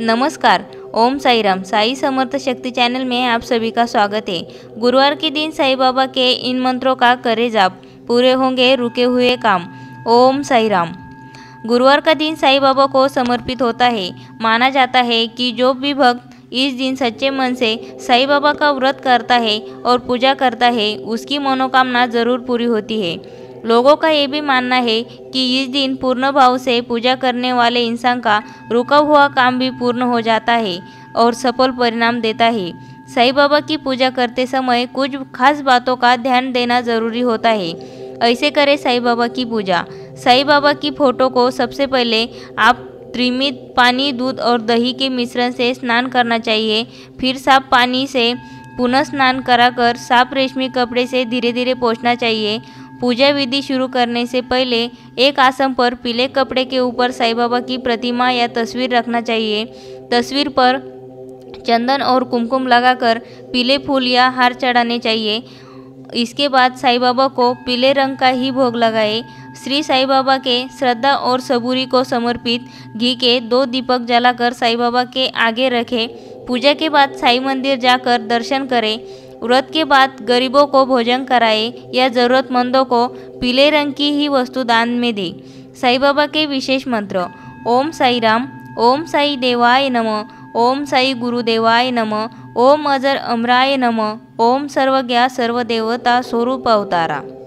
नमस्कार ओम साईराम साई समर्थ शक्ति चैनल में आप सभी का स्वागत है गुरुवार के दिन साई बाबा के इन मंत्रों का करे जाप पूरे होंगे रुके हुए काम ओम साईराम गुरुवार का दिन साई बाबा को समर्पित होता है माना जाता है कि जो भी भक्त इस दिन सच्चे मन से साई बाबा का व्रत करता है और पूजा करता है उसकी मनोकामना जरूर पूरी होती है लोगों का ये भी मानना है कि इस दिन पूर्ण भाव से पूजा करने वाले इंसान का रुका हुआ काम भी पूर्ण हो जाता है और सफल परिणाम देता है साई बाबा की पूजा करते समय कुछ खास बातों का ध्यान देना ज़रूरी होता है ऐसे करें साई बाबा की पूजा साई बाबा की फ़ोटो को सबसे पहले आप त्रिमित पानी दूध और दही के मिश्रण से स्नान करना चाहिए फिर साफ पानी से पुनः स्नान कराकर साफ रेशमी कपड़े से धीरे धीरे पहुँचना चाहिए पूजा विधि शुरू करने से पहले एक आसम पर पीले कपड़े के ऊपर साई बाबा की प्रतिमा या तस्वीर रखना चाहिए तस्वीर पर चंदन और कुमकुम लगाकर पीले फूल या हार चढ़ाने चाहिए इसके बाद साई बाबा को पीले रंग का ही भोग लगाए श्री साई बाबा के श्रद्धा और सबूरी को समर्पित घी के दो दीपक जलाकर साई बाबा के आगे रखें पूजा के बाद साई मंदिर जाकर दर्शन करें व्रत के बाद गरीबों को भोजन कराए या ज़रूरतमंदों को पीले रंग की ही वस्तु दान में दे साई बाबा के विशेष मंत्र ओम साई राम ओम साई देवाय नम ओम साई गुरुदेवाय नम ओम अजर अमराय नम ओम सर्वज्ञा सर्वदेवता सर्व देवता स्वरूप अवतारा